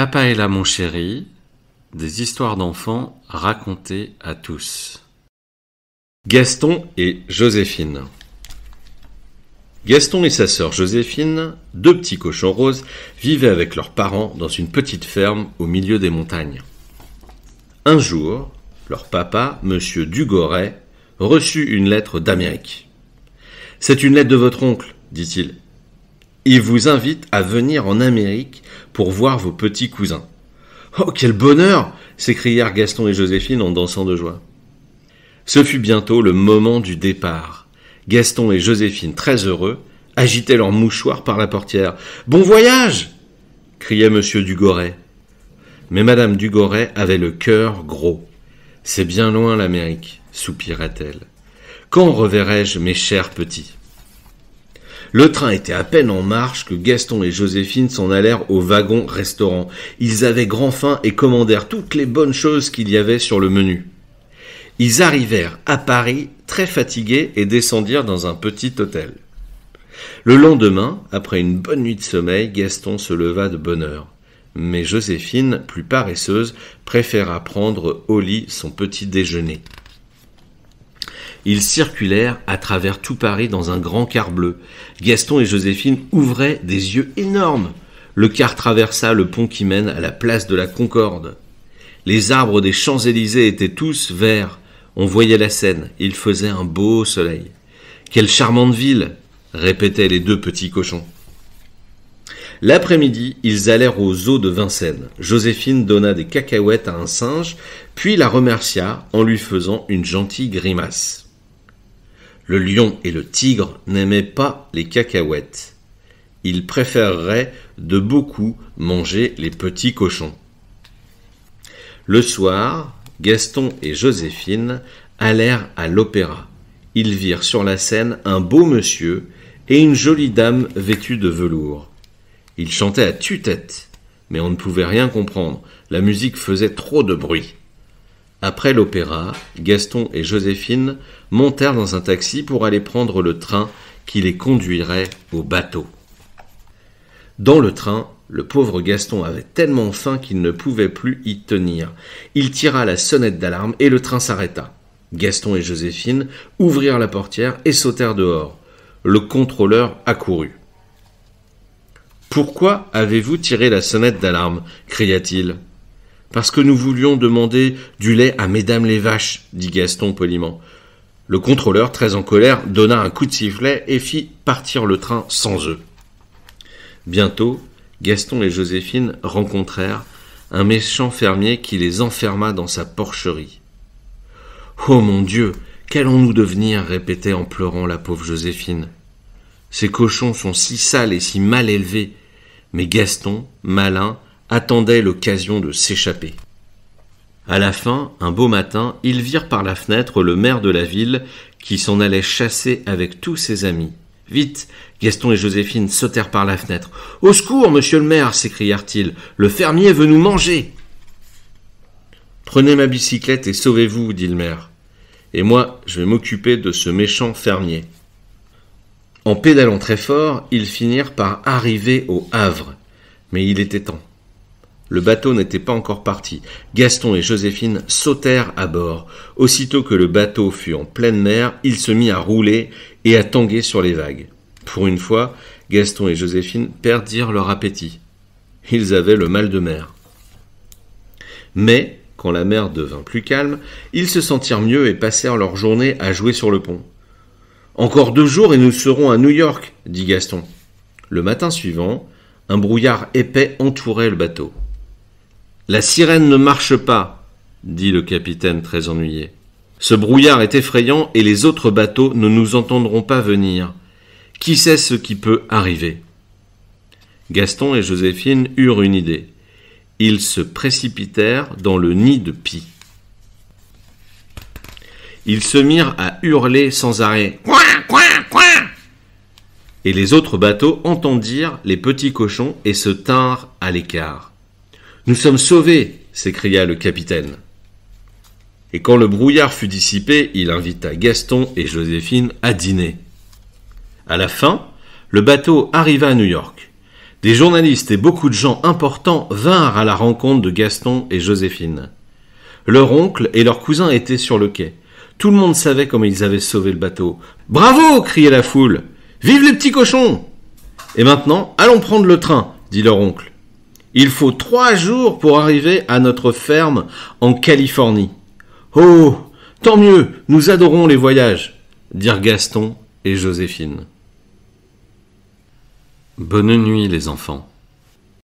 Papa est là, mon chéri. Des histoires d'enfants racontées à tous. Gaston et Joséphine. Gaston et sa sœur Joséphine, deux petits cochons roses, vivaient avec leurs parents dans une petite ferme au milieu des montagnes. Un jour, leur papa, monsieur Dugoret, reçut une lettre d'Amérique. C'est une lettre de votre oncle, dit-il. Il vous invite à venir en Amérique pour voir vos petits cousins. Oh, quel bonheur s'écrièrent Gaston et Joséphine en dansant de joie. Ce fut bientôt le moment du départ. Gaston et Joséphine, très heureux, agitaient leurs mouchoirs par la portière. Bon voyage criait M. Dugoret. Mais Madame Dugoret avait le cœur gros. C'est bien loin l'Amérique, soupira-t-elle. Quand reverrai-je mes chers petits le train était à peine en marche que Gaston et Joséphine s'en allèrent au wagon restaurant. Ils avaient grand faim et commandèrent toutes les bonnes choses qu'il y avait sur le menu. Ils arrivèrent à Paris très fatigués et descendirent dans un petit hôtel. Le lendemain, après une bonne nuit de sommeil, Gaston se leva de bonne heure. Mais Joséphine, plus paresseuse, préféra prendre au lit son petit déjeuner. Ils circulèrent à travers tout Paris dans un grand car bleu. Gaston et Joséphine ouvraient des yeux énormes. Le car traversa le pont qui mène à la place de la Concorde. Les arbres des Champs-Élysées étaient tous verts. On voyait la Seine. Il faisait un beau soleil. Quelle charmante ville répétaient les deux petits cochons. L'après-midi, ils allèrent aux eaux de Vincennes. Joséphine donna des cacahuètes à un singe, puis la remercia en lui faisant une gentille grimace. Le lion et le tigre n'aimaient pas les cacahuètes. Ils préféreraient de beaucoup manger les petits cochons. Le soir, Gaston et Joséphine allèrent à l'opéra. Ils virent sur la scène un beau monsieur et une jolie dame vêtue de velours. Ils chantaient à tue-tête, mais on ne pouvait rien comprendre, la musique faisait trop de bruit. Après l'opéra, Gaston et Joséphine montèrent dans un taxi pour aller prendre le train qui les conduirait au bateau. Dans le train, le pauvre Gaston avait tellement faim qu'il ne pouvait plus y tenir. Il tira la sonnette d'alarme et le train s'arrêta. Gaston et Joséphine ouvrirent la portière et sautèrent dehors. Le contrôleur accourut. Pourquoi avez-vous tiré la sonnette d'alarme cria-t-il. Parce que nous voulions demander du lait à mesdames les vaches, dit Gaston poliment. Le contrôleur, très en colère, donna un coup de sifflet et fit partir le train sans eux. Bientôt, Gaston et Joséphine rencontrèrent un méchant fermier qui les enferma dans sa porcherie. Oh mon Dieu, qu'allons-nous devenir répétait en pleurant la pauvre Joséphine. Ces cochons sont si sales et si mal élevés. Mais Gaston, malin, attendaient l'occasion de s'échapper. À la fin, un beau matin, ils virent par la fenêtre le maire de la ville qui s'en allait chasser avec tous ses amis. Vite, Gaston et Joséphine sautèrent par la fenêtre. Au secours, monsieur le maire, s'écrièrent-ils, le fermier veut nous manger. Prenez ma bicyclette et sauvez-vous, dit le maire. Et moi, je vais m'occuper de ce méchant fermier. En pédalant très fort, ils finirent par arriver au Havre. Mais il était temps. Le bateau n'était pas encore parti. Gaston et Joséphine sautèrent à bord. Aussitôt que le bateau fut en pleine mer, il se mit à rouler et à tanguer sur les vagues. Pour une fois, Gaston et Joséphine perdirent leur appétit. Ils avaient le mal de mer. Mais, quand la mer devint plus calme, ils se sentirent mieux et passèrent leur journée à jouer sur le pont. Encore deux jours et nous serons à New York, dit Gaston. Le matin suivant, un brouillard épais entourait le bateau. La sirène ne marche pas, dit le capitaine très ennuyé. Ce brouillard est effrayant et les autres bateaux ne nous entendront pas venir. Qui sait ce qui peut arriver Gaston et Joséphine eurent une idée. Ils se précipitèrent dans le nid de pie. Ils se mirent à hurler sans arrêt. Quoi Quoi Et les autres bateaux entendirent les petits cochons et se tinrent à l'écart. Nous sommes sauvés s'écria le capitaine. Et quand le brouillard fut dissipé, il invita Gaston et Joséphine à dîner. À la fin, le bateau arriva à New York. Des journalistes et beaucoup de gens importants vinrent à la rencontre de Gaston et Joséphine. Leur oncle et leur cousin étaient sur le quai. Tout le monde savait comment ils avaient sauvé le bateau. Bravo criait la foule. Vive les petits cochons Et maintenant, allons prendre le train, dit leur oncle. Il faut trois jours pour arriver à notre ferme en Californie. Oh, tant mieux, nous adorons les voyages, dirent Gaston et Joséphine. Bonne nuit les enfants.